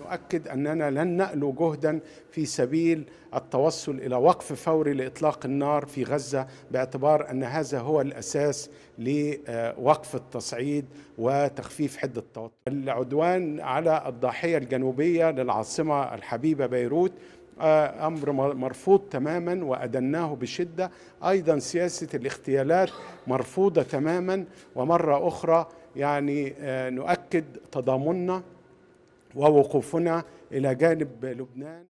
نؤكد أننا لن نألو جهدا في سبيل التوصل إلى وقف فوري لإطلاق النار في غزة باعتبار أن هذا هو الأساس لوقف التصعيد وتخفيف حدة التوتر العدوان على الضاحية الجنوبية للعاصمة الحبيبة بيروت آه، امر مرفوض تماما وادناه بشده ايضا سياسه الاغتيالات مرفوضه تماما ومره اخرى يعني آه، نؤكد تضامننا ووقوفنا إلى جانب لبنان